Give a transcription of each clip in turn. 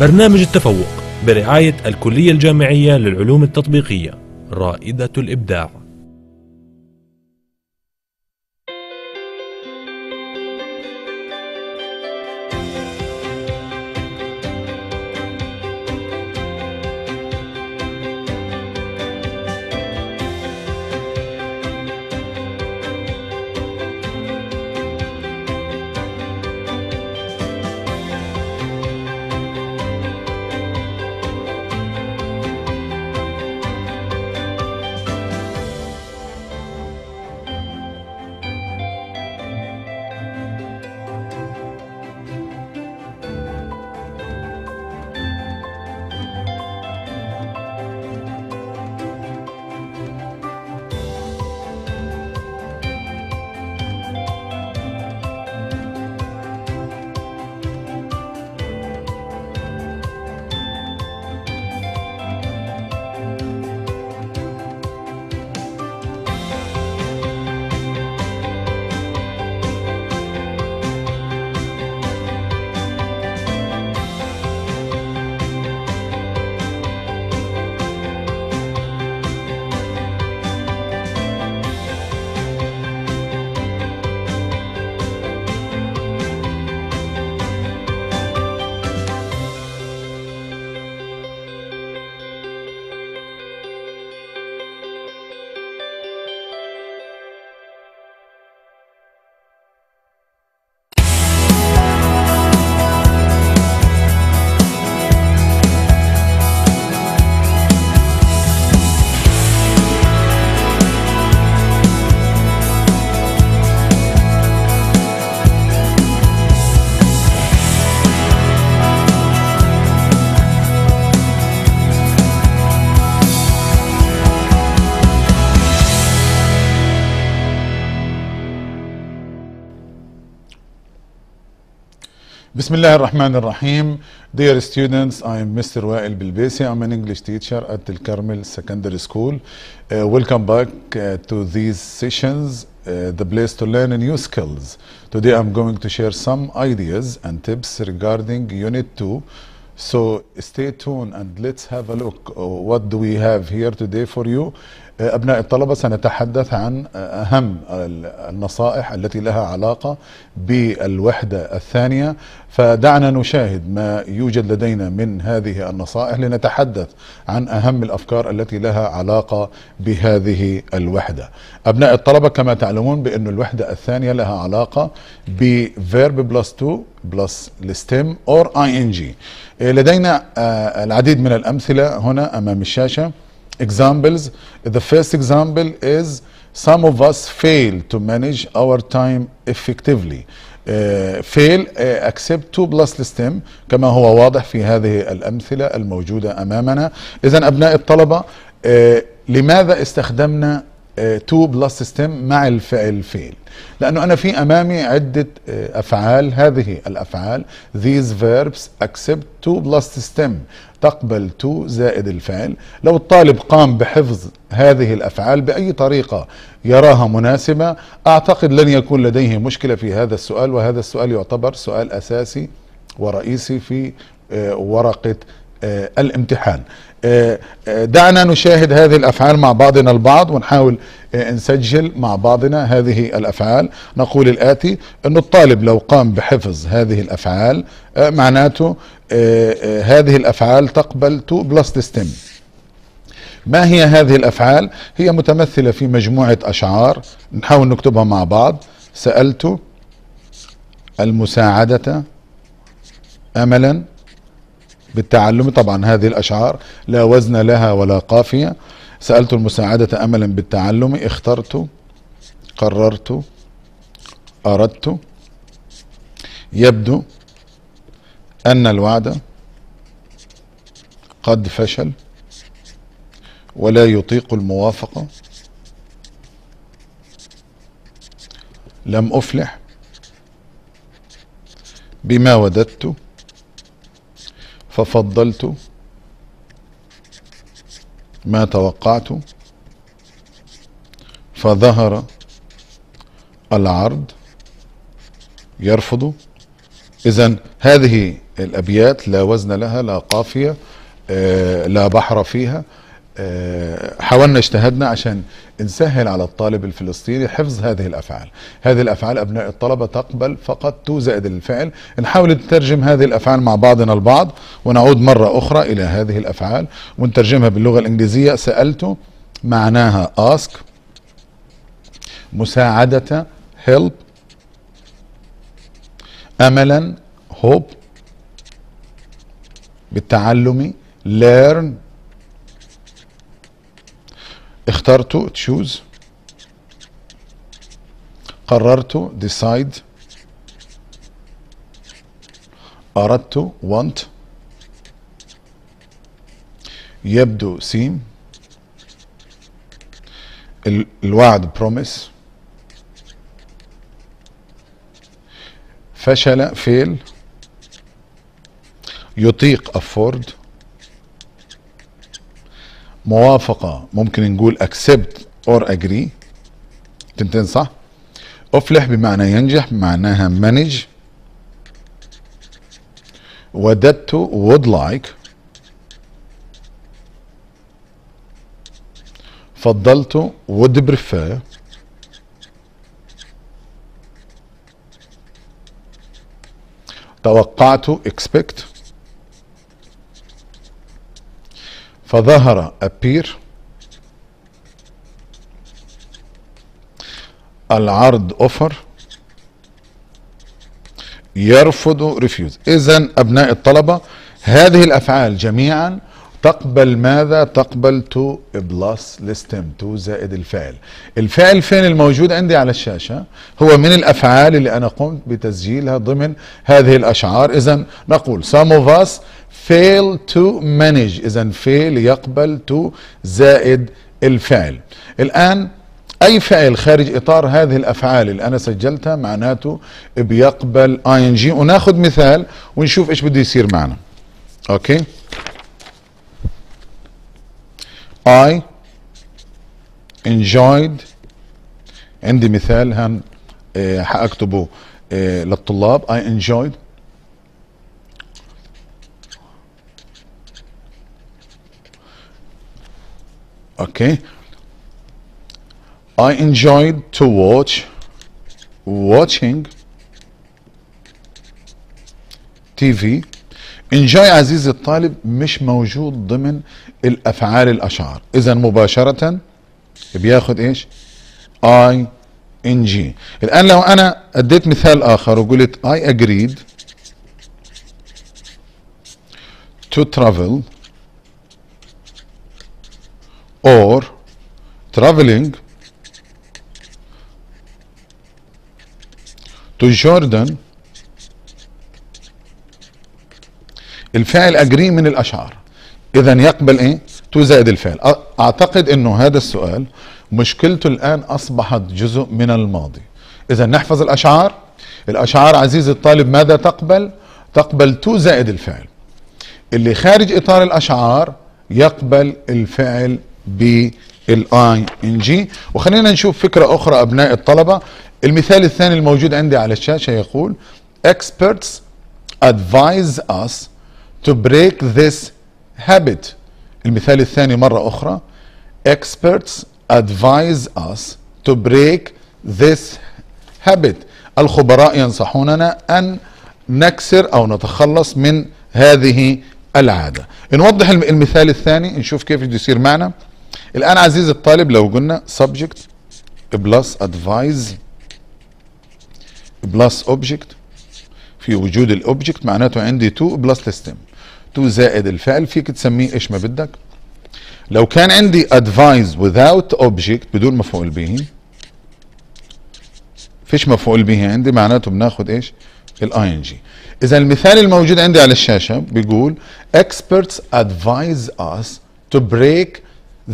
برنامج التفوق برعاية الكلية الجامعية للعلوم التطبيقية رائدة الإبداع Bismillah ar-Rahman ar-Rahim. Dear students, I am Mr. Wael Bilbesi. I'm an English teacher at the Carmel Secondary School. Uh, welcome back uh, to these sessions, uh, the place to learn new skills. Today I'm going to share some ideas and tips regarding Unit 2. So stay tuned and let's have a look. Uh, what do we have here today for you? أبناء الطلبة سنتحدث عن أهم النصائح التي لها علاقة بالوحدة الثانية فدعنا نشاهد ما يوجد لدينا من هذه النصائح لنتحدث عن أهم الأفكار التي لها علاقة بهذه الوحدة أبناء الطلبة كما تعلمون بأن الوحدة الثانية لها علاقة بفيرب بلس 2 بلس الستيم اور اي ان جي لدينا آه، العديد من الأمثلة هنا أمام الشاشة examples. The first example is some of us fail to manage our time effectively. Uh, fail uh, accept 2 plus stem كما هو واضح في هذه الأمثلة الموجودة أمامنا إذا أبناء الطلبة uh, لماذا استخدمنا 2 بلس سيستم مع الفعل فيل لانه انا في امامي عده uh, افعال هذه الافعال these verbs accept 2 بلس سيستم تقبل تو زائد الفعل لو الطالب قام بحفظ هذه الأفعال بأي طريقة يراها مناسبة أعتقد لن يكون لديه مشكلة في هذا السؤال وهذا السؤال يعتبر سؤال أساسي ورئيسي في آه، ورقة آه، الامتحان آه، دعنا نشاهد هذه الأفعال مع بعضنا البعض ونحاول نسجل مع بعضنا هذه الأفعال نقول الآتي أن الطالب لو قام بحفظ هذه الأفعال معناته هذه الافعال تقبل تو بلس ستيم ما هي هذه الافعال هي متمثله في مجموعه اشعار نحاول نكتبها مع بعض سالت المساعده املا بالتعلم طبعا هذه الاشعار لا وزن لها ولا قافيه سالت المساعده املا بالتعلم اخترت قررت اردت يبدو أن الوعد قد فشل ولا يطيق الموافقة لم أفلح بما وددت ففضلت ما توقعت فظهر العرض يرفض إذا هذه الأبيات لا وزن لها لا قافية آه، لا بحر فيها آه، حاولنا اجتهدنا عشان نسهل على الطالب الفلسطيني حفظ هذه الافعال هذه الافعال ابناء الطلبه تقبل فقط تو زائد الفعل نحاول نترجم هذه الافعال مع بعضنا البعض ونعود مره اخرى الى هذه الافعال ونترجمها باللغه الانجليزيه سالته معناها ask مساعده help املا hope بالتعلمي learn اخترته choose قررته decide أردت want يبدو seem الوعد promise فشل fail يطيق افورد موافقة ممكن نقول accept or agree تنتين صح افلح بمعنى ينجح معناها manage وددت would like فضلت would prefer توقعت expect فظهر appear العرض أوفر يرفض ريفيوز اذا ابناء الطلبه هذه الافعال جميعا تقبل ماذا تقبل تو بلس لستم تو زائد الفعل. الفعل فين الموجود عندي على الشاشة هو من الأفعال اللي أنا قمت بتسجيلها ضمن هذه الأشعار إذا نقول some of us fail to manage اذا fail يقبل to زائد الفعل الان اي فعل خارج اطار هذه الافعال اللي انا سجلتها معناته بيقبل اي ان جي وناخذ مثال ونشوف ايش بده يصير معنا اوكي I enjoyed عندي مثال هن إيه، حاكتبه إيه، للطلاب I enjoyed اوكي I enjoyed to watch watching TV enjoy عزيزي الطالب مش موجود ضمن الافعال الاشعار اذا مباشرة بياخد ايش I ان جي الان لو انا اديت مثال اخر وقلت I agreed to travel or traveling to Jordan الفعل اجري من الاشعار اذا يقبل ايه تو زائد الفعل اعتقد انه هذا السؤال مشكلته الان اصبحت جزء من الماضي اذا نحفظ الاشعار الاشعار عزيز الطالب ماذا تقبل تقبل تو زائد الفعل اللي خارج اطار الاشعار يقبل الفعل بالاي ان جي وخلينا نشوف فكره اخرى ابناء الطلبه المثال الثاني الموجود عندي على الشاشه يقول experts advise us to break this habit المثال الثاني مره اخرى experts advise us to break this habit الخبراء ينصحوننا ان نكسر او نتخلص من هذه العاده نوضح المثال الثاني نشوف كيف بده يصير معنا الآن عزيز الطالب لو قلنا subject plus advise plus object في وجود الاوبجكت معناته عندي تو بلس لستم تو زائد الفعل فيك تسميه ايش ما بدك لو كان عندي ادفايز without object بدون مفعول به فيش مفعول به عندي معناته بناخد ايش الاي ان جي اذا المثال الموجود عندي على الشاشه بيقول experts ادفايز us to break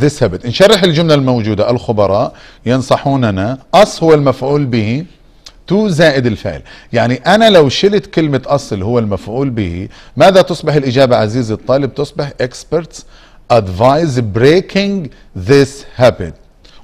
this habit نشرح الجملة الموجودة الخبراء ينصحوننا أص هو المفعول به تو زائد الفعل يعني أنا لو شلت كلمة أصل هو المفعول به ماذا تصبح الإجابة عزيزي الطالب تصبح experts advise breaking this habit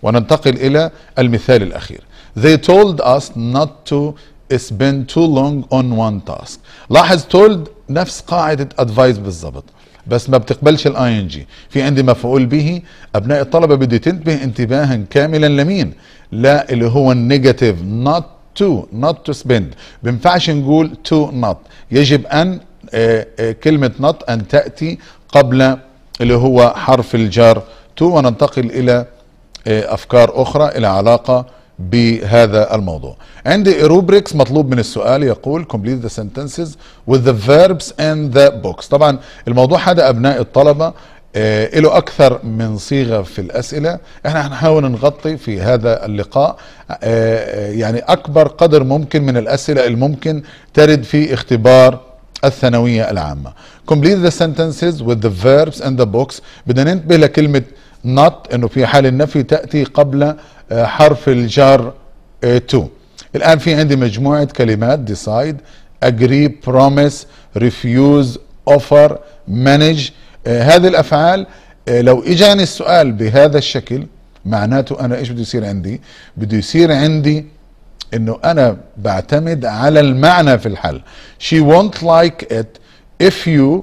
وننتقل إلى المثال الأخير they told us not to spend too long on one task لاحظ told نفس قاعدة advise بالضبط بس ما بتقبلش الاي ان جي في عندي مفعول به ابناء الطلبه بدي تنتبه انتباها كاملا لمين لا اللي هو النيجاتيف نوت تو نوت تو سبيند بينفعش نقول تو نوت يجب ان آه، آه، كلمه نوت ان تاتي قبل اللي هو حرف الجار تو وننتقل الى آه، افكار اخرى الى علاقه بهذا الموضوع عندي روبريكس مطلوب من السؤال يقول complete the sentences with the verbs and the books طبعا الموضوع هذا أبناء الطلبة آه له أكثر من صيغة في الأسئلة احنا هنحاول نغطي في هذا اللقاء آه،, آه يعني أكبر قدر ممكن من الأسئلة الممكن ترد في اختبار الثانوية العامة complete the sentences with the verbs and the books بدنا ننتبه لكلمة not انه في حال النفي تأتي قبل حرف الجر تو الآن في عندي مجموعة كلمات decide agree promise refuse offer manage آه، هذه الأفعال آه، لو إجاني السؤال بهذا الشكل معناته أنا إيش بده يصير عندي بده يصير عندي انه انا بعتمد على المعنى في الحل she won't like it if you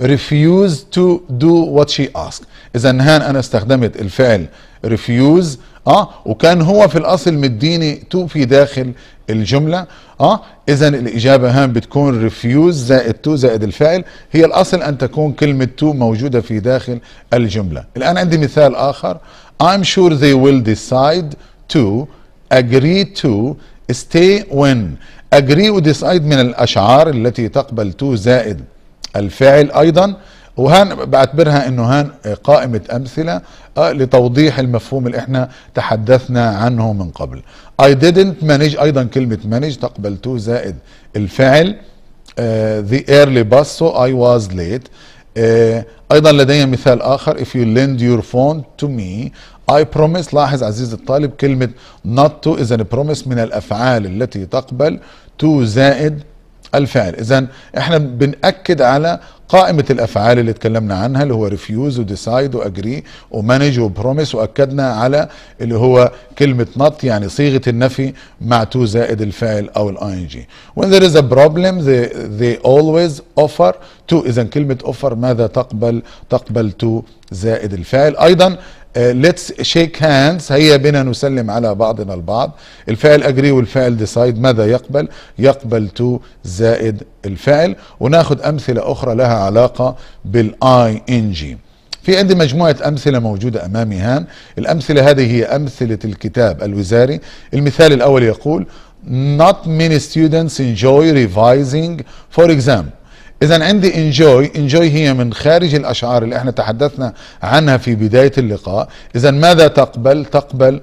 refuse to do what she asked اذا هان انا استخدمت الفعل ريفيوز اه وكان هو في الاصل مديني تو في داخل الجمله اه اذا الاجابه هان بتكون ريفيوز زائد تو زائد الفعل هي الاصل ان تكون كلمه تو موجوده في داخل الجمله الان عندي مثال اخر I'm sure they will decide to agree to stay when agree وديسايد من الاشعار التي تقبل to زائد الفعل ايضا وهان بعتبرها انه هان قائمة امثلة آه، لتوضيح المفهوم اللي احنا تحدثنا عنه من قبل I didn't manage ايضا كلمة manage تقبل تو زائد الفعل uh, the early bus so I was late uh, ايضا لدي مثال اخر if you lend your phone to me I promise لاحظ عزيزي الطالب كلمة not to is a promise من الافعال التي تقبل to زائد الفعل اذا احنا بنأكد على قائمة الأفعال اللي اتكلمنا عنها اللي هو ريفيوز وديسايد وأجري ومانج وبروميس وأكدنا على اللي هو كلمة نط يعني صيغة النفي مع تو زائد الفاعل أو الاي ان جي. When there is a problem they, they always offer to إذا كلمة offer ماذا تقبل؟ تقبل تو زائد الفاعل أيضا ليتس شيك هاندز هيا بنا نسلم على بعضنا البعض الفعل اجري والفعل ديسايد ماذا يقبل يقبل تو زائد الفعل وناخد امثله اخرى لها علاقه بالاي ان جي في عندي مجموعة أمثلة موجودة أمامي هان الأمثلة هذه هي أمثلة الكتاب الوزاري المثال الأول يقول Not many students enjoy revising for exam اذا عندي انجوي انجوي هي من خارج الاشعار اللي احنا تحدثنا عنها في بدايه اللقاء اذا ماذا تقبل تقبل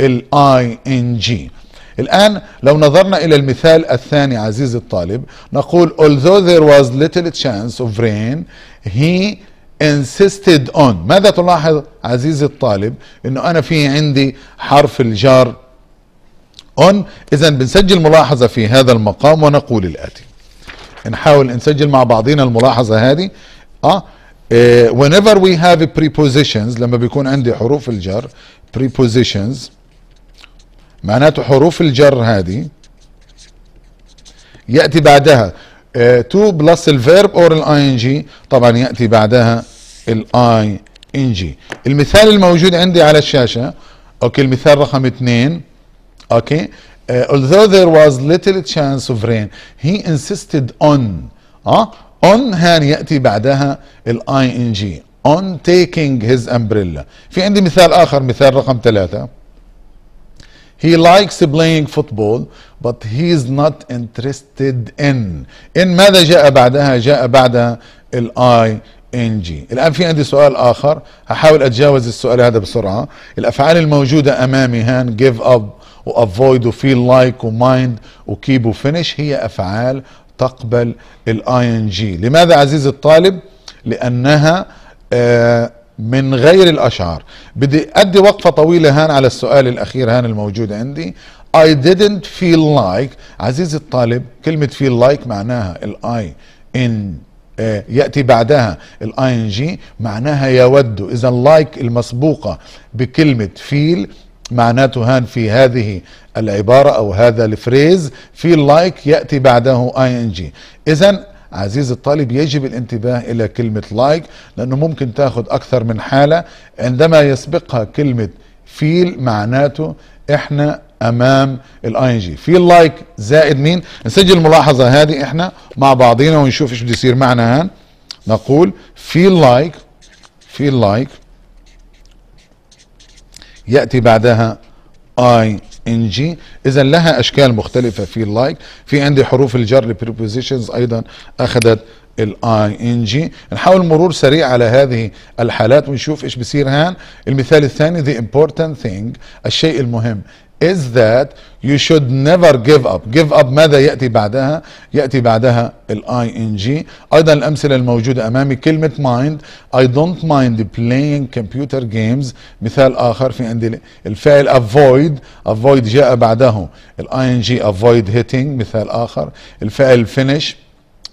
الاي ان جي الآن لو نظرنا إلى المثال الثاني عزيزي الطالب نقول although there was little chance of rain he insisted on ماذا تلاحظ عزيزي الطالب انه انا في عندي حرف الجار on اذا بنسجل ملاحظة في هذا المقام ونقول الآتي نحاول نسجل مع بعضينا الملاحظة هذه آه،, اه whenever we have prepositions لما بيكون عندي حروف الجر prepositions معناته حروف الجر هذه يأتي بعدها آه، to plus the verb or the ing طبعا يأتي بعدها the ing المثال الموجود عندي على الشاشة اوكي المثال رقم اثنين اوكي Uh, although there was little chance of rain, he insisted on uh, on هان يأتي بعدها ال ing on taking his umbrella في عندي مثال آخر مثال رقم ثلاثة He likes playing football but he is not interested in in ماذا جاء بعدها جاء بعدها ال ing الآن في عندي سؤال آخر هحاول أتجاوز السؤال هذا بسرعة الأفعال الموجودة أمامي هان give up وافويد وفيل لايك ومايند وكيب وفينش هي افعال تقبل الاي ان جي لماذا عزيزي الطالب لانها آه، من غير الاشعار بدي ادي وقفه طويله هان على السؤال الاخير هان الموجود عندي I didn't feel like عزيزي الطالب كلمة feel like معناها الاي ان آه يأتي بعدها الاي ان جي معناها يود إذا like المسبوقة بكلمة feel معناته هان في هذه العبارة أو هذا الفريز في لايك يأتي بعده اي ان جي إذا عزيزي الطالب يجب الانتباه إلى كلمة لايك like لأنه ممكن تاخد أكثر من حالة عندما يسبقها كلمة فيل معناته احنا امام الاي ان جي فيل لايك زائد مين نسجل الملاحظه هذه احنا مع بعضينا ونشوف ايش بده يصير معنا هان نقول فيل لايك فيل لايك يأتي بعدها اي ان جي اذا لها اشكال مختلفة في اللايك في عندي حروف الجر prepositions ايضا اخذت الاي ان جي نحاول مرور سريع على هذه الحالات ونشوف ايش بصير هان المثال الثاني the important thing الشيء المهم is that you should never give up give up ماذا يأتي بعدها يأتي بعدها ال ing أيضا الأمثلة الموجودة أمامي كلمة mind I don't mind playing computer games مثال آخر في عندي الفعل avoid avoid جاء بعده ال ing avoid hitting مثال آخر الفعل finish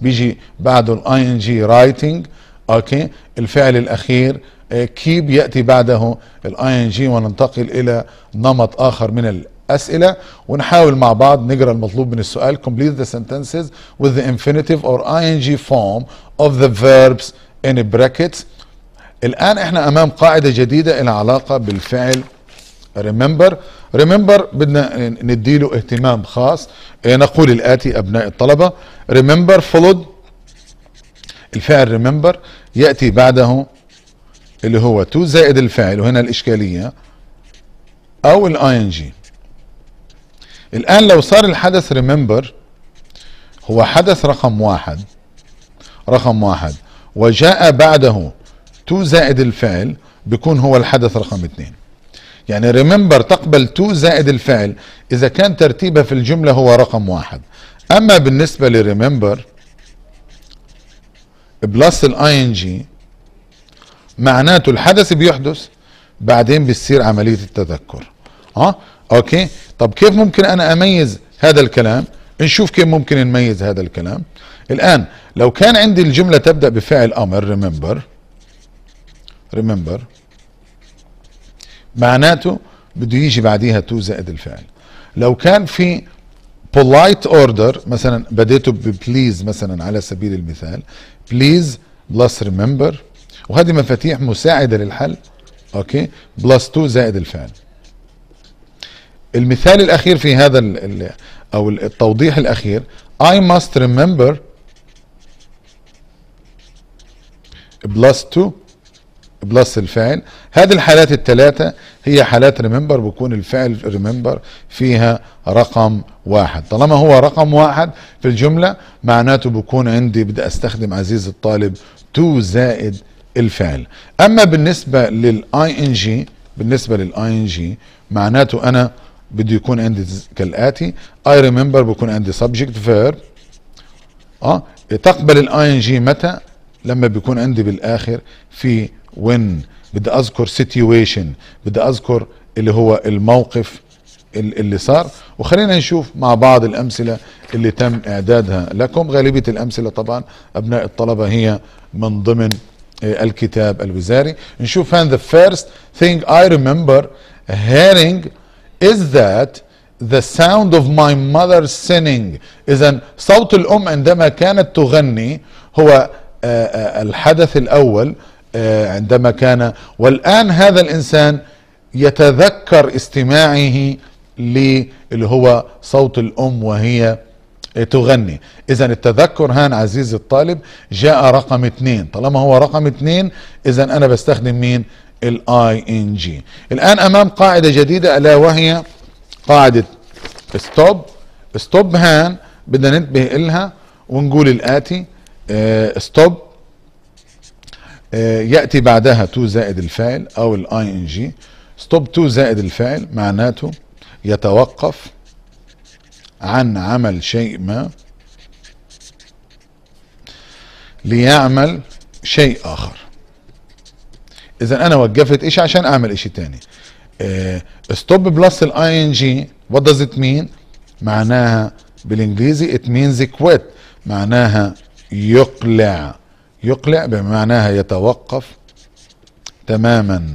بيجي بعده ال ing writing اوكي الفعل الاخير آه، كيب ياتي بعده الاي ان جي وننتقل الى نمط اخر من الاسئله ونحاول مع بعض نقرا المطلوب من السؤال complete the sentences with the infinitive or ing form of the verbs in brackets الان احنا امام قاعده جديده لها علاقه بالفعل remember remember بدنا نديله اهتمام خاص آه، نقول الاتي ابناء الطلبه remember followed الفعل remember يأتي بعده اللي هو تو زائد الفاعل وهنا الإشكالية أو الاي ان جي الآن لو صار الحدث ريمبر هو حدث رقم واحد رقم واحد وجاء بعده تو زائد الفعل بيكون هو الحدث رقم اثنين يعني ريمبر تقبل تو زائد الفعل اذا كان ترتيبها في الجمله هو رقم واحد اما بالنسبه لريمبر بلس الاي ان جي معناته الحدث بيحدث بعدين بتصير عملية التذكر اه اوكي طب كيف ممكن انا اميز هذا الكلام نشوف كيف ممكن نميز هذا الكلام الان لو كان عندي الجملة تبدأ بفعل امر ريمبر ريمبر معناته بده يجي بعديها تو زائد الفعل لو كان في polite order مثلا بديته ببليز مثلا على سبيل المثال بليز بلس ريمبر وهذه مفاتيح مساعده للحل اوكي بلس 2 زائد الفعل المثال الاخير في هذا الـ الـ او التوضيح الاخير I must remember بلس 2 بلس الفعل هذه الحالات الثلاثة هي حالات ريمبر بكون الفعل ريمبر فيها رقم واحد طالما هو رقم واحد في الجملة معناته بكون عندي بدي استخدم عزيز الطالب تو زائد الفعل اما بالنسبة للاي ان جي بالنسبة للاي ان جي معناته انا بده يكون عندي كالاتي اي ريمبر بكون عندي سبجكت فيرب اه تقبل الاي ان جي متى لما بيكون عندي بالاخر في when بدي اذكر situation بدي اذكر اللي هو الموقف اللي صار وخلينا نشوف مع بعض الامثله اللي تم اعدادها لكم غالبيه الامثله طبعا ابناء الطلبه هي من ضمن آه، الكتاب الوزاري نشوف هان the first thing I remember hearing is that the sound of my mother سينينج اذا صوت الام عندما كانت تغني هو آه، آه، الحدث الاول آه، عندما كان والآن هذا الإنسان يتذكر استماعه اللي هو صوت الأم وهي تغني إذا التذكر هان عزيزي الطالب جاء رقم اثنين طالما هو رقم اثنين إذا أنا بستخدم مين الاي ان جي الآن أمام قاعدة جديدة ألا وهي قاعدة ستوب ستوب هان بدنا ننتبه إلها ونقول الآتي ستوب آه، آه، ياتي بعدها تو زائد الفاعل او الاي ان جي ستوب تو زائد الفاعل معناته يتوقف عن عمل شيء ما ليعمل شيء اخر اذا انا وقفت ايش عشان اعمل اشي تاني ستوب بلس الاي ان جي وات داز ات مين معناها بالانجليزي ات مينز كويت معناها يقلع يقلع بمعناها يتوقف تماما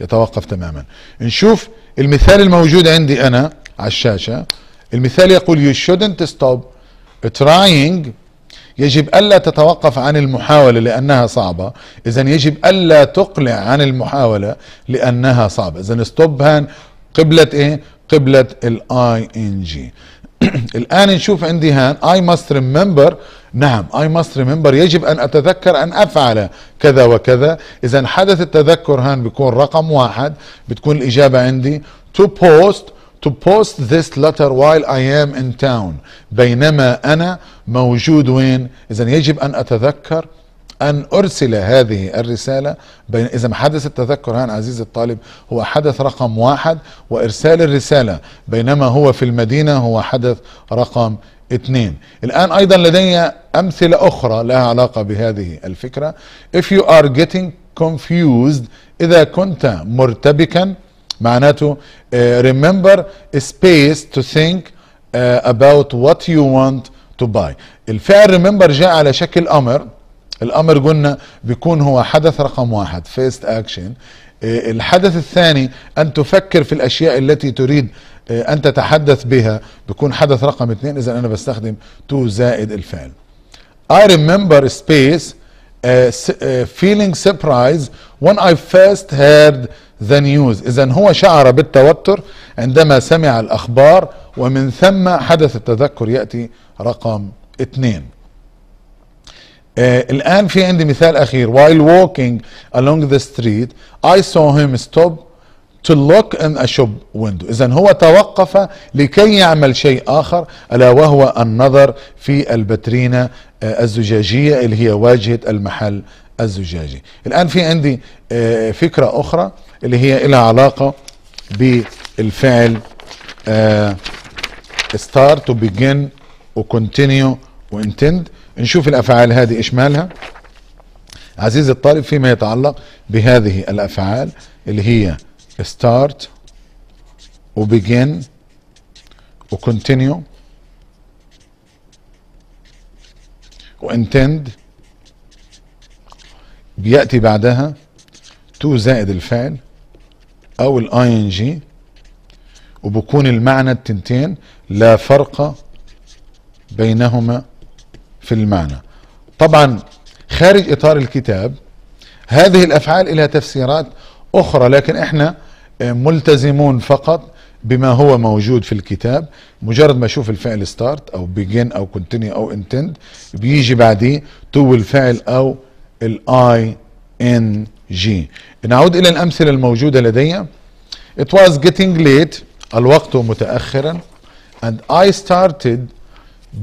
يتوقف تماما نشوف المثال الموجود عندي انا على الشاشة المثال يقول you shouldn't stop trying يجب ألا تتوقف عن المحاولة لأنها صعبة إذا يجب ألا تقلع عن المحاولة لأنها صعبة إذا stop هان قبلة إيه قبلة ان جي الآن نشوف عندي هان I must remember نعم اي ماست ريمبر يجب ان اتذكر ان افعل كذا وكذا اذا حدث التذكر هان بيكون رقم واحد بتكون الاجابه عندي to post to post this letter while I am in town بينما أنا موجود وين إذا يجب أن أتذكر أن أرسل هذه الرسالة بين إذا حدث التذكر هان عزيزي الطالب هو حدث رقم واحد وإرسال الرسالة بينما هو في المدينة هو حدث رقم اثنين الآن أيضا لدي أمثلة أخرى لها علاقة بهذه الفكرة if you are getting confused إذا كنت مرتبكا معناته uh, remember a space to think uh, about what you want to buy الفعل remember جاء على شكل أمر الأمر قلنا بيكون هو حدث رقم واحد first action آه، الحدث الثاني أن تفكر في الأشياء التي تريد آه، أن تتحدث بها بيكون حدث رقم اثنين إذا أنا بستخدم تو زائد الفعل I remember space Uh, uh, feeling surprised when I first heard the news إذا هو شعر بالتوتر عندما سمع الأخبار ومن ثم حدث التذكر يأتي رقم اثنين uh, الآن في عندي مثال أخير while walking along the street I saw him stop to look in a shop window إذا هو توقف لكي يعمل شيء آخر ألا وهو النظر في البترينة آه، الزجاجية اللي هي واجهة المحل الزجاجي الآن في عندي آه، فكرة أخرى اللي هي لها علاقة بالفعل آه، start to begin و continue و intend نشوف الأفعال هذه إيش مالها عزيزي الطالب فيما يتعلق بهذه الأفعال اللي هي start و begin و continue و intend بيأتي بعدها تو زائد الفعل او الاي ان جي وبكون المعنى التنتين لا فرق بينهما في المعنى طبعا خارج اطار الكتاب هذه الافعال لها تفسيرات اخرى لكن احنا آه، ملتزمون فقط بما هو موجود في الكتاب مجرد ما اشوف الفعل ستارت او بيجن او كونتينيو او انتند بيجي بعديه تو الفعل او الاي ان جي نعود الى الامثله الموجوده لدي it was getting late الوقت متاخرا and I started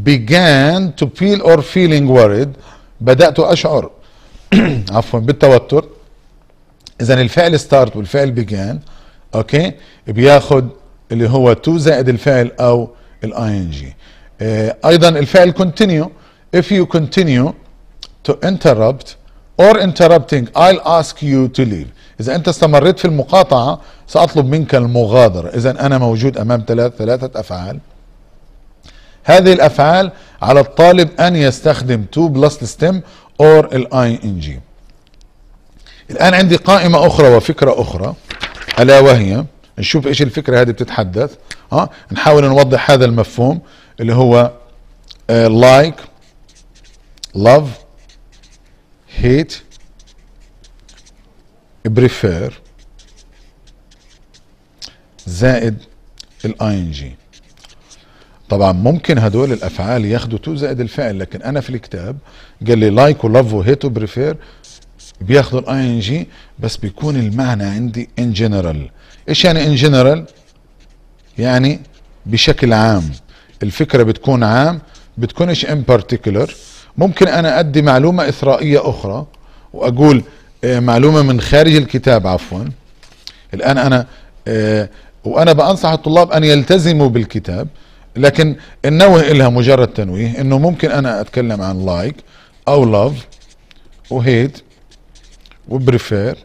began to feel or feeling worried بدأت أشعر عفوا بالتوتر إذا الفعل start والفعل began اوكي بياخد اللي هو تو زائد الفعل او الاي ان آه، جي ايضا الفعل continue if you continue to interrupt or interrupting I'll ask you to leave اذا انت استمريت في المقاطعه ساطلب منك المغادره اذا انا موجود امام ثلاث ثلاثه افعال هذه الافعال على الطالب ان يستخدم تو بلس ستيم or الاي ان جي الان عندي قائمه اخرى وفكره اخرى الا وهي نشوف ايش الفكره هذه بتتحدث اه نحاول نوضح هذا المفهوم اللي هو لايك لاف هيت بريفير زائد الاي ان جي طبعا ممكن هدول الافعال ياخدوا تو زائد الفعل لكن انا في الكتاب قال لي لايك ولاف وهيت وبريفير بياخذوا الاي ان جي بس بيكون المعنى عندي ان جنرال ايش يعني ان جنرال يعني بشكل عام الفكره بتكون عام بتكونش ان بارتيكولر ممكن انا ادي معلومه اثرائيه اخرى واقول آه، معلومه من خارج الكتاب عفوا الان انا آه، وانا بانصح الطلاب ان يلتزموا بالكتاب لكن النوه لها مجرد تنويه انه ممكن انا اتكلم عن لايك like او لاف وهيت وبريفير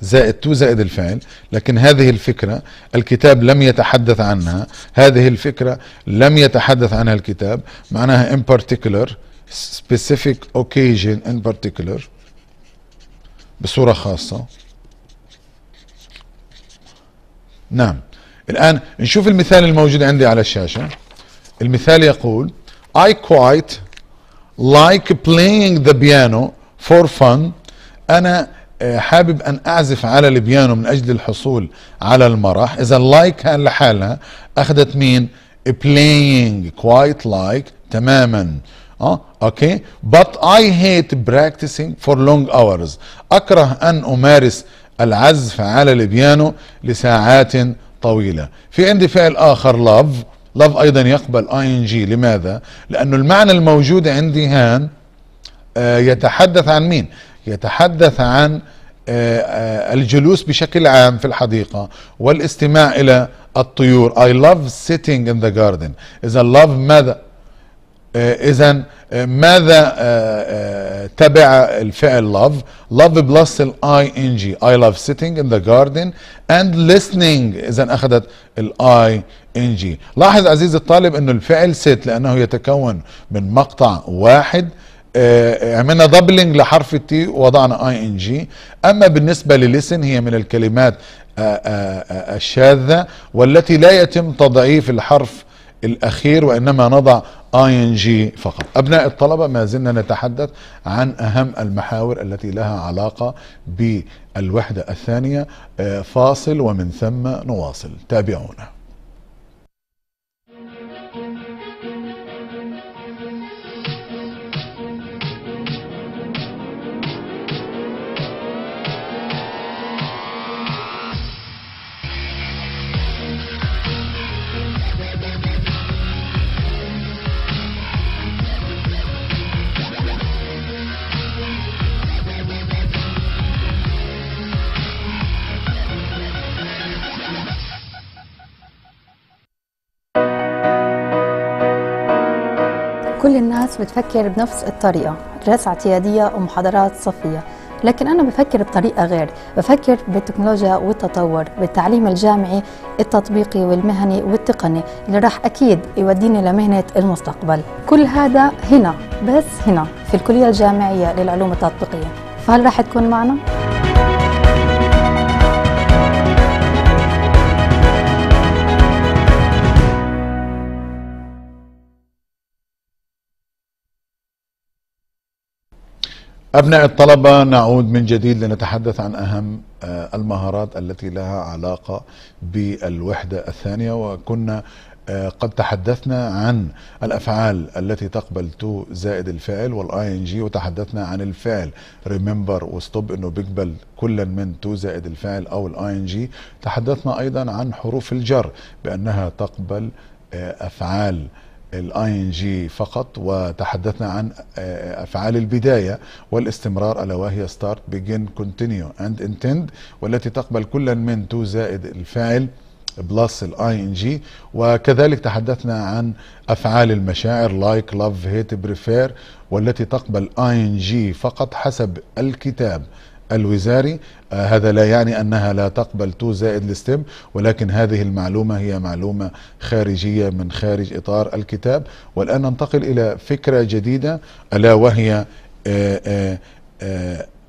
زائد تو زائد الفعل لكن هذه الفكرة الكتاب لم يتحدث عنها هذه الفكرة لم يتحدث عنها الكتاب معناها in particular specific occasion in particular بصورة خاصة نعم الآن نشوف المثال الموجود عندي على الشاشة المثال يقول I quite like playing the piano فور فن انا آه، حابب ان اعزف على البيانو من اجل الحصول على المرح اذا لايك كان لحالها اخذت مين playing quite like تماما اه اوكي but I hate practicing for long hours اكره ان امارس العزف على البيانو لساعات طويلة في عندي فعل اخر love love ايضا يقبل ing لماذا لانه المعنى الموجود عندي هان آه، يتحدث عن مين يتحدث عن آه، آه، الجلوس بشكل عام في الحديقة والاستماع إلى الطيور I love sitting in the garden إذا love ماذا إذا ماذا تبع الفعل love love بلس ال ing I love sitting in the garden and listening إذا أخذت ال ing لاحظ عزيزي الطالب أنه الفعل sit لأنه يتكون من مقطع واحد آه، عملنا دبلنج لحرف التي ووضعنا اي ان جي اما بالنسبه لليسن هي من الكلمات آه، آه، الشاذه والتي لا يتم تضعيف الحرف الاخير وانما نضع اي ان جي فقط ابناء الطلبه ما زلنا نتحدث عن اهم المحاور التي لها علاقه بالوحده الثانيه فاصل ومن ثم نواصل تابعونا ناس بتفكر بنفس الطريقة دراسة اعتيادية ومحاضرات صفية لكن أنا بفكر بطريقة غير بفكر بالتكنولوجيا والتطور بالتعليم الجامعي التطبيقي والمهني والتقني اللي راح أكيد يوديني لمهنة المستقبل كل هذا هنا بس هنا في الكلية الجامعية للعلوم التطبيقية فهل راح تكون معنا؟ أبناء الطلبة نعود من جديد لنتحدث عن أهم آه، المهارات التي لها علاقة بالوحدة الثانية وكنا آه، قد تحدثنا عن الأفعال التي تقبل تو زائد الفعل والاي ان جي وتحدثنا عن الفعل ريمبر وستوب انه بيقبل كلا من تو زائد الفعل او الاي ان جي تحدثنا ايضا عن حروف الجر بانها تقبل آه، افعال الاي ان جي فقط وتحدثنا عن آه، افعال البدايه والاستمرار الا وهي ستارت بيجن كونتينيو اند انتند والتي تقبل كلا من تو زائد الفاعل بلس الاي ان جي وكذلك تحدثنا عن افعال المشاعر لايك لاف هيت بريفير والتي تقبل اي ان جي فقط حسب الكتاب الوزاري آه هذا لا يعني أنها لا تقبل 2 زائد الستيم ولكن هذه المعلومة هي معلومة خارجية من خارج إطار الكتاب والآن ننتقل إلى فكرة جديدة ألا وهي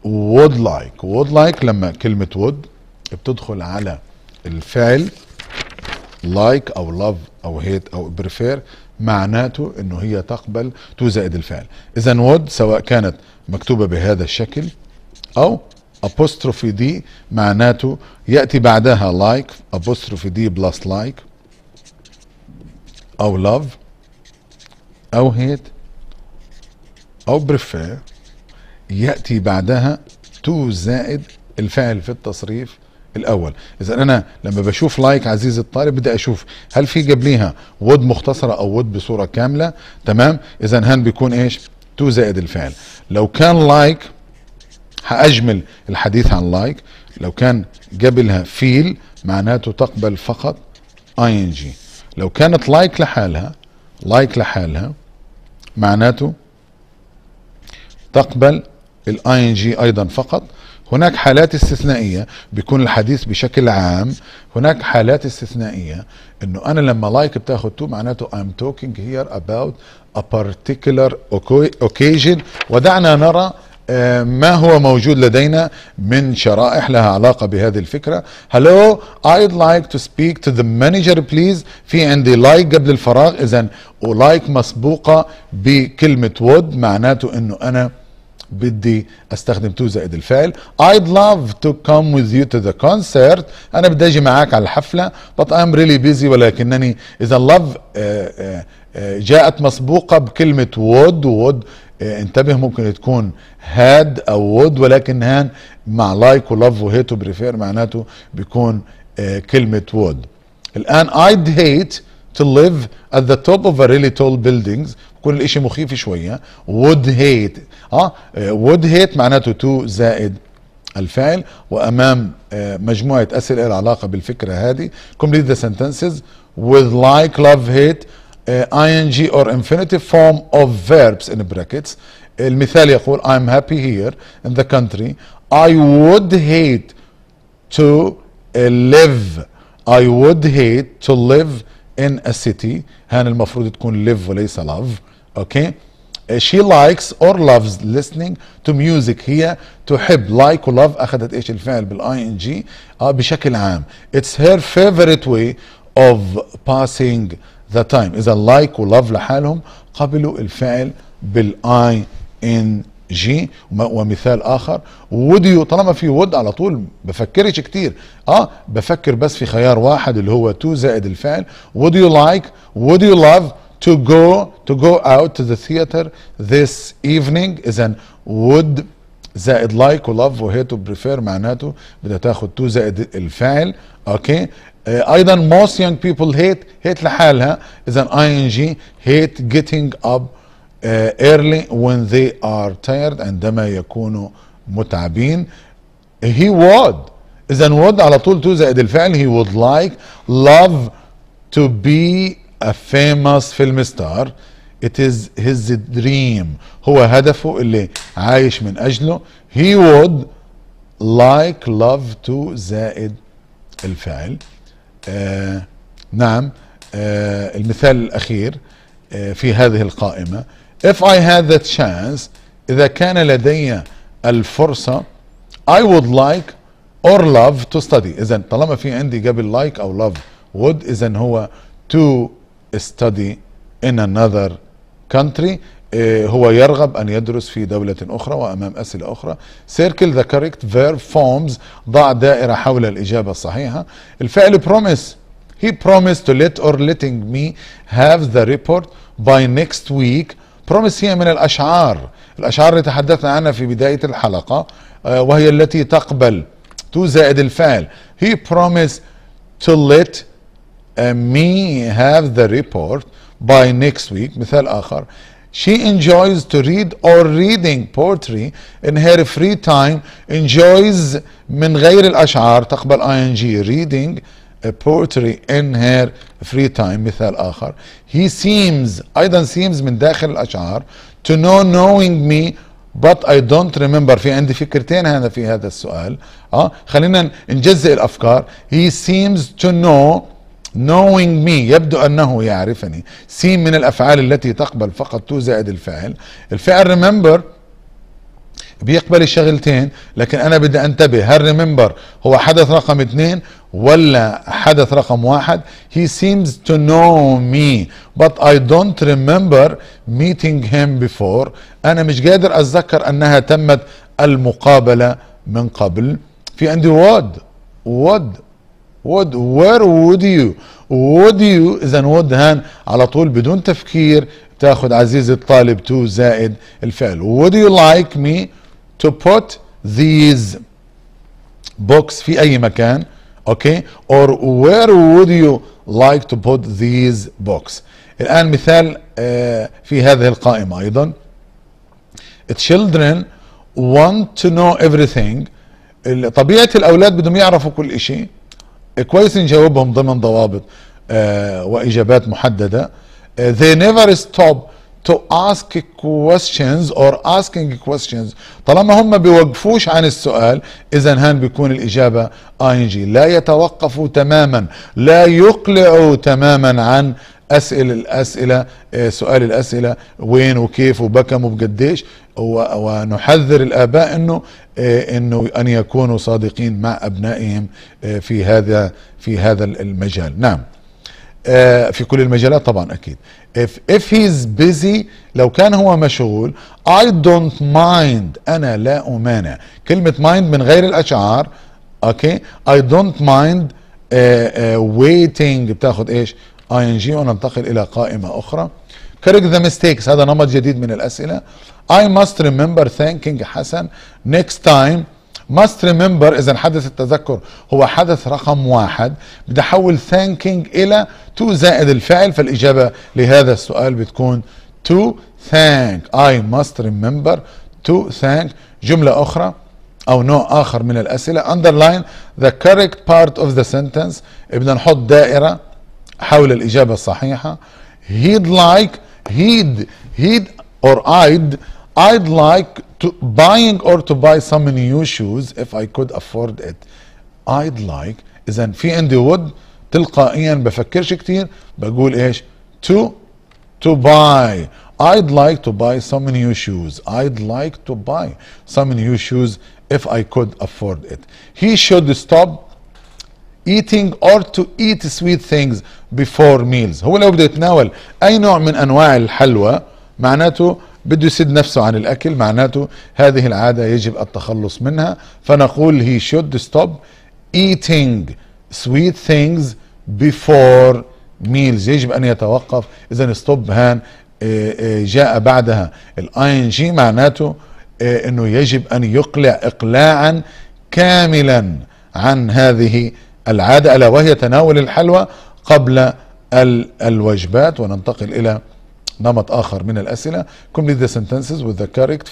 وود آه، لايك آه، آه، would like would like لما كلمة would بتدخل على الفعل لايك like او لاف او هيت او بريفير معناته انه هي تقبل تو زائد الفعل اذا وود سواء كانت مكتوبه بهذا الشكل او apostrophe دي معناته يأتي بعدها لايك like, apostrophe دي بلس لايك like, أو لاف أو هيت أو بريفير يأتي بعدها تو زائد الفعل في التصريف الاول اذا انا لما بشوف لايك عزيزي الطالب بدي اشوف هل في قبليها وود مختصره او وود بصوره كامله تمام اذا هان بيكون ايش تو زائد الفعل لو كان لايك like هأجمل الحديث عن لايك لو كان قبلها فيل معناته تقبل فقط اي ان جي لو كانت لايك like لحالها لايك like لحالها معناته تقبل الاي ان جي ايضا فقط هناك حالات استثنائية بيكون الحديث بشكل عام هناك حالات استثنائية انه انا لما لايك like بتاخد تو معناته I'm talking here about a particular occasion ودعنا نرى آه، ما هو موجود لدينا من شرائح لها علاقة بهذه الفكرة Hello I'd like to speak to the manager please في عندي like قبل الفراغ إذا ولايك مسبوقة بكلمة would معناته أنه أنا بدي استخدم تو زائد الفعل I'd love to come with you to the concert انا بدي اجي معاك على الحفله but I'm really busy ولكنني اذا love uh, uh, uh, جاءت مسبوقه بكلمه would would آه، انتبه ممكن تكون هاد او وود ولكن هان مع لايك ولاف وهيت وبريفير معناته بيكون آه، كلمة وود الآن I'd hate to live at the top of a really tall buildings كل الاشي مخيف شوية وود هيت اه وود آه، هيت معناته تو زائد الفعل وأمام مجموعة أسئلة العلاقة بالفكرة هذه complete the sentences with like love hate uh, ing or infinitive form of verbs in brackets المثال يقول I'm happy here in the country I would hate to uh, live I would hate to live in a city هان المفروض تكون live وليس love okay uh, she likes or loves listening to music هي تحب like و love اخذت ايش الفعل بالاي ing بشكل عام it's her favorite way of passing ذا تايم اذا لايك ولاف لحالهم قبلوا الفعل بالاي ان جي ومثال اخر would you طالما في would على طول بفكرش كتير اه بفكر بس في خيار واحد اللي هو to زائد الفعل would you like would you love to go to go out to the theater this evening اذا would زائد لايك love و hate تو بريفير معناته بدها تاخد تو زائد الفعل اوكي ايضا most young people hate hate لحالها اذا ing hate getting up early when they are tired عندما يكونوا متعبين he would اذا would على طول to زائد الفعل he would like love to be a famous film star it is his dream هو هدفه اللي عايش من اجله he would like love to زائد الفعل آه نعم آه المثال الأخير آه في هذه القائمة if I had that chance إذا كان لدي الفرصة I would like or love to study إذا طالما في عندي قبل like أو love would إذا هو to study in another country إيه، هو يرغب أن يدرس في دولة أخرى وأمام أسئلة أخرى circle the correct verb forms ضع دائرة حول الإجابة الصحيحة الفعل promise he promised to let or letting me have the report by next week promise هي من الأشعار الأشعار اللي تحدثنا عنها في بداية الحلقة آه، وهي التي تقبل تو زائد الفعل he promised to let آه، me have the report by next week مثال آخر She enjoys to read or reading poetry in her free time enjoys من غير الأشعار تقبل ing reading a poetry in her free time مثال آخر he seems أيضا seems من داخل الأشعار to know knowing me but I don't remember في عندي فكرتين هنا في هذا السؤال اه خلينا نجزئ الافكار he seems to know knowing me يبدو أنه يعرفني C من الأفعال التي تقبل فقط تو زائد الفاعل الفعل remember بيقبل الشغلتين لكن أنا بدي أنتبه هل remember هو حدث رقم اثنين ولا حدث رقم واحد he seems to know me but I don't remember meeting him before أنا مش قادر أتذكر أنها تمت المقابلة من قبل في عندي would would would where would you would you اذا would هان على طول بدون تفكير تاخد عزيزي الطالب to زائد الفعل would you like me to put these books في اي مكان اوكي okay. or where would you like to put these books الان مثال في هذه القائمة ايضا children want to know everything طبيعة الاولاد بدهم يعرفوا كل شيء كويس نجاوبهم ضمن ضوابط آه واجابات محدده آه they never stop to ask questions or asking questions طالما هم بيوقفوش عن السؤال اذا هان بيكون الاجابه ing لا يتوقفوا تماما لا يقلعوا تماما عن اسال الاسئله آه، سؤال الاسئله وين وكيف وبكم وبقديش ونحذر الاباء انه آه، انه ان يكونوا صادقين مع ابنائهم آه، في هذا في هذا المجال نعم في كل المجالات طبعا اكيد if, if he's busy لو كان هو مشغول I don't mind انا لا امانع كلمه mind من غير الاشعار اوكي okay. I don't mind uh, uh, waiting بتاخد ايش ان جي وننتقل إلى قائمة أخرى correct the mistakes هذا نمط جديد من الأسئلة I must remember ثانكينج حسن next time must remember إذا حدث التذكر هو حدث رقم واحد بدي احول ثانكينج إلى to زائد الفعل فالإجابة لهذا السؤال بتكون to thank I must remember to thank جملة أخرى أو نوع آخر من الأسئلة underline the correct part of the sentence بدنا نحط دائرة حول الإجابة الصحيحة he'd like he'd he'd or I'd I'd like to buying or to buy some new shoes if I could afford it I'd like إذا في عندي would تلقائيا بفكرش كتير بقول إيش to to buy I'd like to buy some new shoes I'd like to buy some new shoes if I could afford it he should stop eating or to eat sweet things بفور ميلز هو لو بده يتناول اي نوع من انواع الحلوى معناته بده يسد نفسه عن الاكل معناته هذه العاده يجب التخلص منها فنقول هي should stop eating sweet things before meals يجب ان يتوقف اذا stop هان آه، آه، جاء بعدها الاي ان جي معناته آه، انه يجب ان يقلع اقلاعا كاملا عن هذه العاده الا وهي تناول الحلوى قبل الوجبات وننتقل إلى نمط آخر من الأسئلة complete the sentences with the correct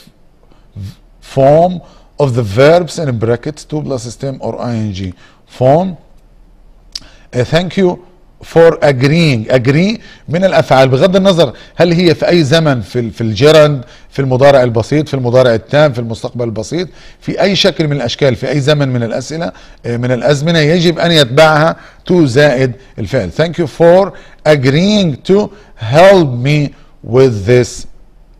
form of the verbs in brackets to plus stem or ing form uh, thank you فور اجرينج اجري من الافعال بغض النظر هل هي في اي زمن في في الجرند في المضارع البسيط في المضارع التام في المستقبل البسيط في اي شكل من الاشكال في اي زمن من الاسئله آه، من الازمنه يجب ان يتبعها تو زائد الفعل ثانك يو فور agreeing to help me with this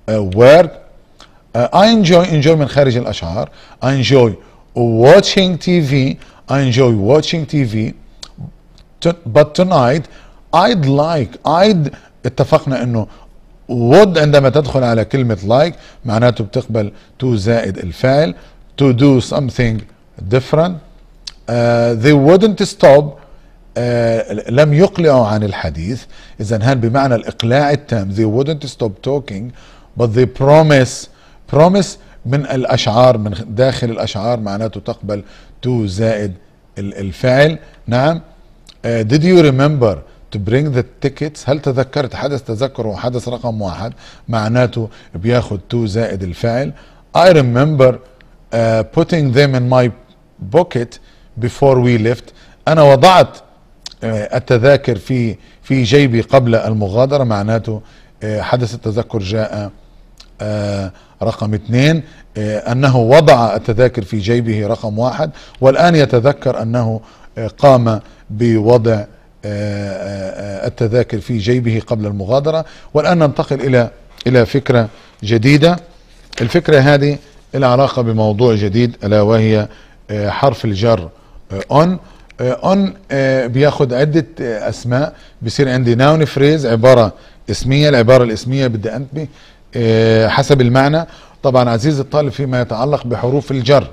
ورك uh, uh, I enjoy enjoy من خارج الاشعار I enjoy watching TV I enjoy watching TV but tonight I'd like I'd اتفقنا انه would عندما تدخل على كلمة like معناته بتقبل to زائد الفعل to do something different uh, they wouldn't stop uh, لم يقلعوا عن الحديث اذا هل بمعنى الاقلاع التام they wouldn't stop talking but they promise promise من الاشعار من داخل الاشعار معناته تقبل to زائد الفعل نعم Uh, did you remember to bring the tickets هل تذكرت حدث تذكر وحدث رقم واحد معناته بياخد تو زائد الفعل I remember uh, putting them in my pocket before we left أنا وضعت uh, التذاكر في في جيبي قبل المغادرة معناته uh, حدث التذكر جاء uh, رقم اثنين uh, أنه وضع التذاكر في جيبه رقم واحد والآن يتذكر أنه uh, قام بوضع آه، آه، آه، التذاكر في جيبه قبل المغادرة والآن ننتقل إلى إلى فكرة جديدة الفكرة هذه علاقة بموضوع جديد ألا وهي حرف الجر أون اون بياخد عده اسماء بيصير عندي ناون فريز عباره اسميه العباره الاسميه بدي انتبه حسب المعنى طبعا عزيزي الطالب فيما يتعلق بحروف الجر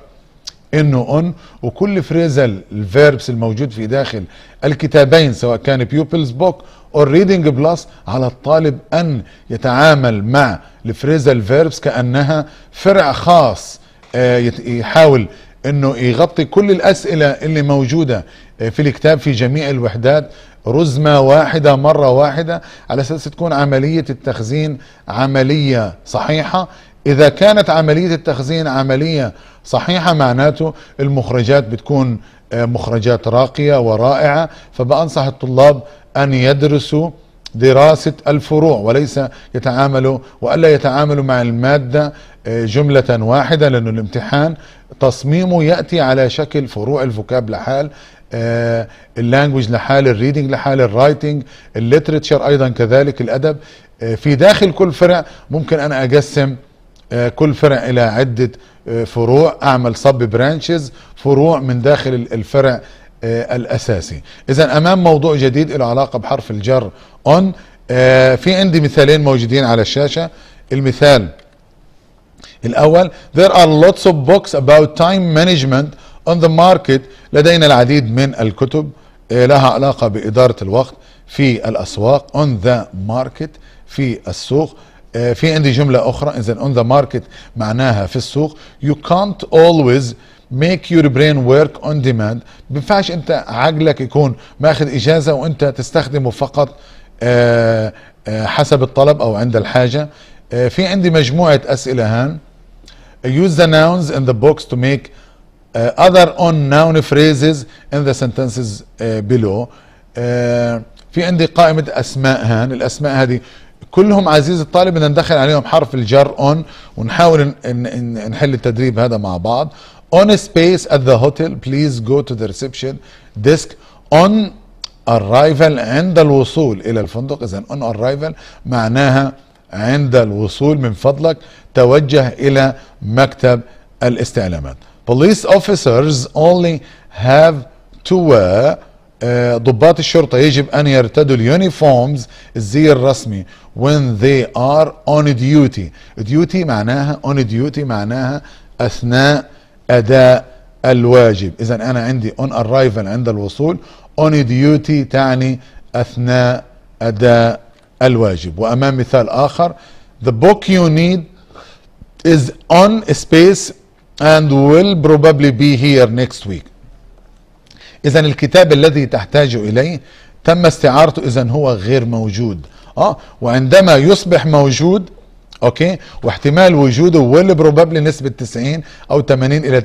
ان اون وكل فريزل الفيربس الموجود في داخل الكتابين سواء كان بيوبلز بوك او ريدنج بلس على الطالب ان يتعامل مع الفريزل فيربس كانها فرع خاص آه، يحاول انه يغطي كل الاسئله اللي موجوده آه، في الكتاب في جميع الوحدات رزمة واحدة مرة واحدة على أساس تكون عملية التخزين عملية صحيحة إذا كانت عملية التخزين عملية صحيحة معناته المخرجات بتكون آه، مخرجات راقية ورائعة فبأنصح الطلاب أن يدرسوا دراسة الفروع وليس يتعاملوا وألا يتعاملوا مع المادة آه، جملة واحدة لأن الامتحان تصميمه يأتي على شكل فروع الفوكاب لحال آه، اللانجوج لحال الريدنج لحال الرايتنج الليترتشر أيضا كذلك الأدب في داخل كل فرع ممكن أنا أقسم آه، كل فرع الى عده آه، فروع اعمل صب برانشز فروع من داخل الفرع آه، الاساسي اذا امام موضوع جديد له علاقه بحرف الجر اون في عندي مثالين موجودين على الشاشه المثال الاول there are lots of books about time management on the market لدينا العديد من الكتب لها علاقه باداره الوقت في الاسواق on the market في السوق آه، في عندي جملة أخرى إذا on the market معناها في السوق you can't always make your brain work on demand ما بينفعش أنت عقلك يكون ماخذ إجازة وأنت تستخدمه فقط آه، آه، حسب الطلب أو عند الحاجة في عندي مجموعة أسئلة هان use the nouns in the box to make other on noun phrases in the sentences below في عندي قائمة أسماء هان الأسماء هذه كلهم عزيز الطالب بدنا ندخل عليهم حرف الجر اون ونحاول نحل التدريب هذا مع بعض on a space at the hotel please go to the reception desk on arrival عند الوصول الى الفندق اذا on arrival معناها عند الوصول من فضلك توجه الى مكتب الاستعلامات police officers only have to wear آه، ضباط الشرطة يجب أن يرتدوا اليونيفورمز الزي الرسمي when they are on duty duty معناها on duty معناها أثناء أداء الواجب إذا أنا عندي on arrival عند الوصول on duty تعني أثناء أداء الواجب وأمام مثال آخر the book you need is on space and will probably be here next week اذا الكتاب الذي تحتاج اليه تم استعارته اذا هو غير موجود اه وعندما يصبح موجود اوكي واحتمال وجوده ويل نسبه 90 او 80 الى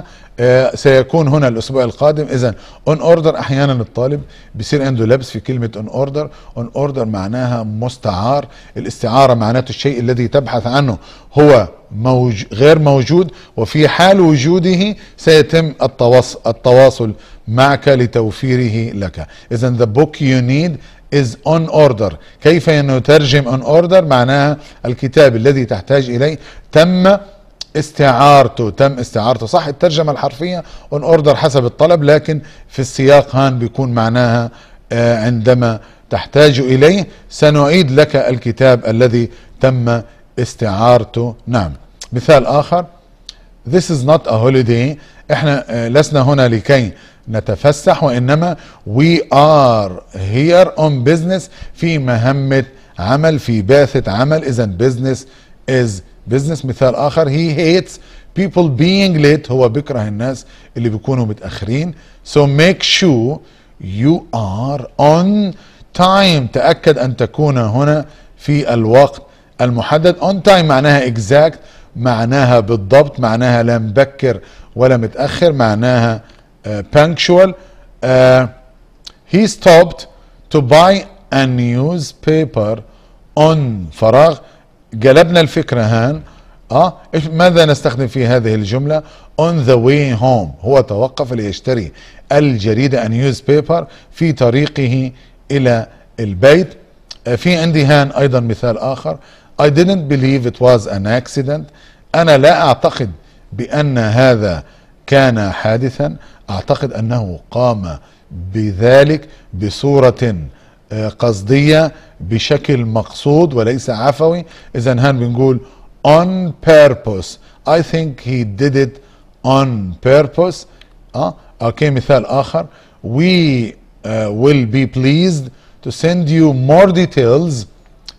90% آه سيكون هنا الاسبوع القادم اذا اون اوردر احيانا الطالب بيصير عنده لبس في كلمه اون اوردر اون اوردر معناها مستعار الاستعاره معناته الشيء الذي تبحث عنه هو موج غير موجود وفي حال وجوده سيتم التواصل التواصل معك لتوفيره لك اذا ذا بوك يو نيد is on order كيف نترجم on order معناها الكتاب الذي تحتاج إليه تم استعارته تم استعارته صح الترجمة الحرفية on order حسب الطلب لكن في السياق هان بيكون معناها آه، عندما تحتاج إليه سنعيد لك الكتاب الذي تم استعارته نعم مثال آخر This is not a holiday احنا آه، لسنا هنا لكي نتفسح وانما we are here on business في مهمة عمل في باثة عمل اذا business is business مثال اخر he hates people being late هو بيكره الناس اللي بيكونوا متأخرين so make sure you are on time تأكد أن تكون هنا في الوقت المحدد on time معناها exact معناها بالضبط معناها لا مبكر ولا متأخر معناها Uh, punctual. Uh, he stopped to buy a newspaper on فراغ قلبنا الفكرة هان اه ماذا نستخدم في هذه الجملة on the way home هو توقف ليشتري الجريدة a newspaper في طريقه إلى البيت آه، في عندي هان أيضا مثال آخر I didn't believe it was an accident أنا لا أعتقد بأن هذا كان حادثا اعتقد انه قام بذلك بصوره آه، قصديه بشكل مقصود وليس عفوي اذا هان بنقول on purpose I think he did it on purpose اه اوكي مثال اخر we uh, will be pleased to send you more details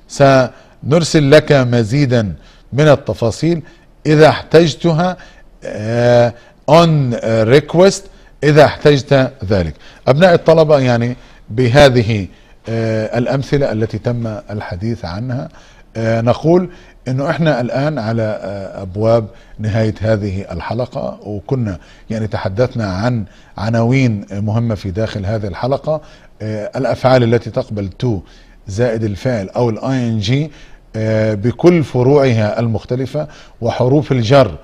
سنرسل لك مزيدا من التفاصيل اذا احتجتها uh, on request إذا احتجت ذلك أبناء الطلبة يعني بهذه آه، الأمثلة التي تم الحديث عنها آه، نقول أنه إحنا الآن على آه، أبواب نهاية هذه الحلقة وكنا يعني تحدثنا عن عناوين مهمة في داخل هذه الحلقة الأفعال التي تقبل تو زائد الفعل أو الآي إن جي بكل فروعها المختلفة وحروف الجر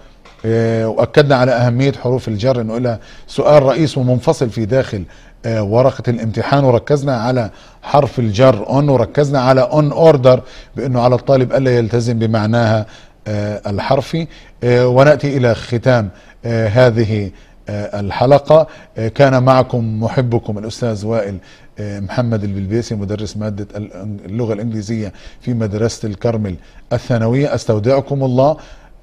آه، واكدنا على اهميه حروف الجر انه لها سؤال رئيس ومنفصل في داخل آه، ورقه الامتحان وركزنا على حرف الجر اون وركزنا على اون اوردر بانه على الطالب الا يلتزم بمعناها آه، الحرفي وناتي الى ختام هذه الحلقة كان معكم محبكم الأستاذ وائل محمد البلبيسي مدرس مادة اللغة الإنجليزية في مدرسة الكرمل الثانوية أستودعكم الله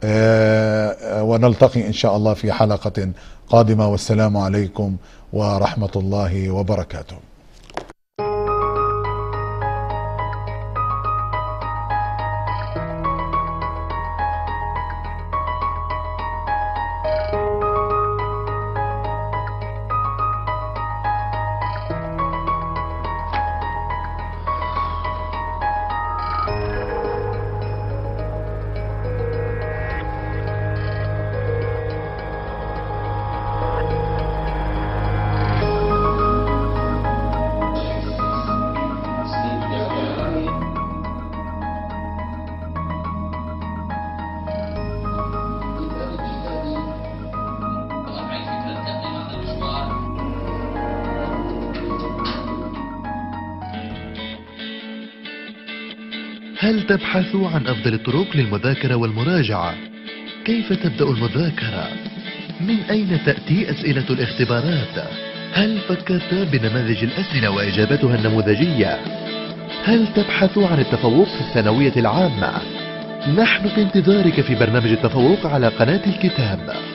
آه، آه، ونلتقي إن شاء الله في حلقة قادمة والسلام عليكم ورحمة الله وبركاته هل تبحث عن أفضل الطرق للمذاكرة والمراجعة؟ كيف تبدأ المذاكرة؟ من أين تأتي أسئلة الاختبارات؟ هل فكرت بنماذج الأسئلة وإجابتها النموذجية؟ هل تبحث عن التفوق في الثانوية العامة؟ نحن في انتظارك في برنامج التفوق على قناة الكتاب